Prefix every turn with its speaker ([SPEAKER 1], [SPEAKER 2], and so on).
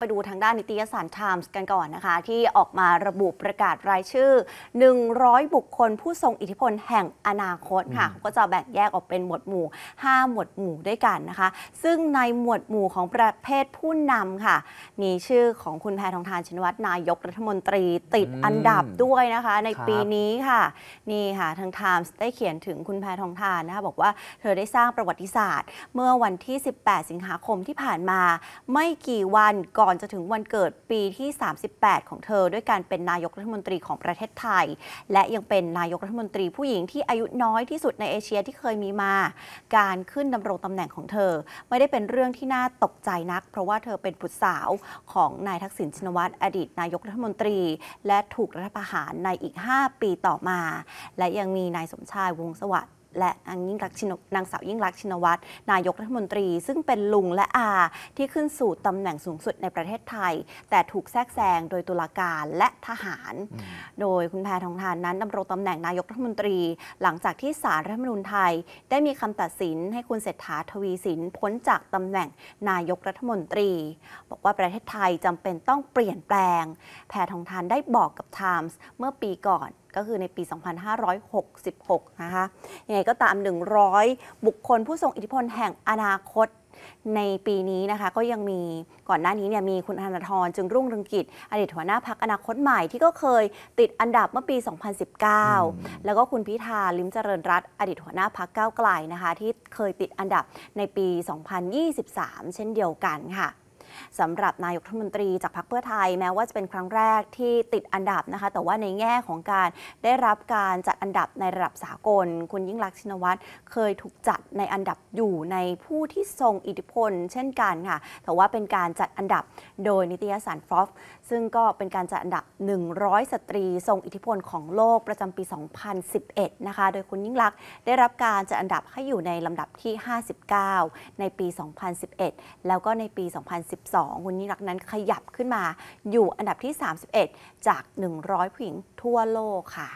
[SPEAKER 1] ไปดูทางด้านนิตยสารไทมส์กันก่อนนะคะที่ออกมาระบุประกาศรายชื่อ 100 บุคคลผู้ทรงอิทธิพลแห่งอนาคตค่ะ ก็จะแบ่งแยกออกเป็นหมวดหมู่ 5 หมวดหมู่ด้วยกันนะคะ ซึ่งในหมวดหมู่ของประเภทผู้นำค่ะ มีชื่อของคุณแพทองทานชินวัตรนายกรัฐมนตรีติดอันดับด้วยนะคะ ในปีนี้ค่ะ นี่ค่ะ ทางไทมส์ได้เขียนถึงคุณแพทองทานนะคะบอกว่าเธอได้สร้างประวัติศาสตร์ เมื่อวันที่ 18 สิงหาคมที่ผ่านมาไม่กี่วันก่อนก่อนจะถึงวันเกิดปีที่ 38 ของเธอ ด้วยการเป็นนายกรัฐมนตรีของประเทศไทย และยังเป็นนายกรัฐมนตรีผู้หญิงที่อายุน้อยที่สุดในเอเชียที่เคยมีมา การขึ้นดำรงตำแหน่งของเธอ ไม่ได้เป็นเรื่องที่น่าตกใจนัก เพราะว่าเธอเป็นบุตรสาวของนายทักษิณชินวัตรอดีตนายกรัฐมนตรี และถูกรัฐประหารในอีก 5 ปีต่อมา และยังมีนายสมชายวงสวัสด์และนางยิ่งรักชินนางสาวยิ่งรักชินวัตรนายกรัฐมนตรีซึ่งเป็นลุงและอาที่ขึ้นสู่ตำแหน่งสูงสุดในประเทศไทย แต่ถูกแทรกแซงโดยตุลาการและทหาร โดยคุณแพทองทานนั้นดำรงตำแหน่งนายกรัฐมนตรี หลังจากที่สารรัฐธรรมนูญไทย ได้มีคำตัดสินให้คุณเศรษฐาทวีสินพ้นจากตำแหน่งนายกรัฐมนตรี บอกว่าประเทศไทยจำเป็นต้องเปลี่ยนแปลง แพทองทานได้บอกกับไทมส์เมื่อปีก่อนก็คือในปี 2566 นะคะ ยังไงก็ตาม 100 บุคคลผู้ทรงอิทธิพลแห่งอนาคตในปีนี้นะคะ ก็ยังมีก่อนหน้านี้เนี่ยมีคุณธนาธรจึงรุ่งเรืองกิจอดีตหัวหน้าพักอนาคตใหม่ที่ก็เคยติดอันดับเมื่อปี 2019 แล้วก็คุณพิธาลิมเจริญรัตอดีตหัวหน้าพักก้าวไกลนะคะ ที่เคยติดอันดับในปี 2023 เช่นเดียวกันค่ะสำหรับนายกรัฐมนตรีจากพรรคเพื่อไทยแม้ว่าจะเป็นครั้งแรกที่ติดอันดับนะคะแต่ว่าในแง่ของการได้รับการจัดอันดับในระดับสากล คุณยิ่งลักษณ์ชินวัตรเคยถูกจัดในอันดับอยู่ในผู้ที่ทรงอิทธิพลเช่นกันค่ะแต่ว่าเป็นการจัดอันดับโดยนิตยสารฟรอฟซึ่งก็เป็นการจัดอันดับ 100 สตรีทรงอิทธิพลของโลกประจำปี 2011 นะคะโดยคุณยิ่งลักษณ์ได้รับการจัดอันดับให้อยู่ในลำดับที่ 59 ในปี 2011 แล้วก็ในปี 2010 1 2คุณนี้รักนั้นขยับขึ้นมาอยู่อันดับที่ 31 จาก 100ผู้หญิงทั่วโลกค่ะ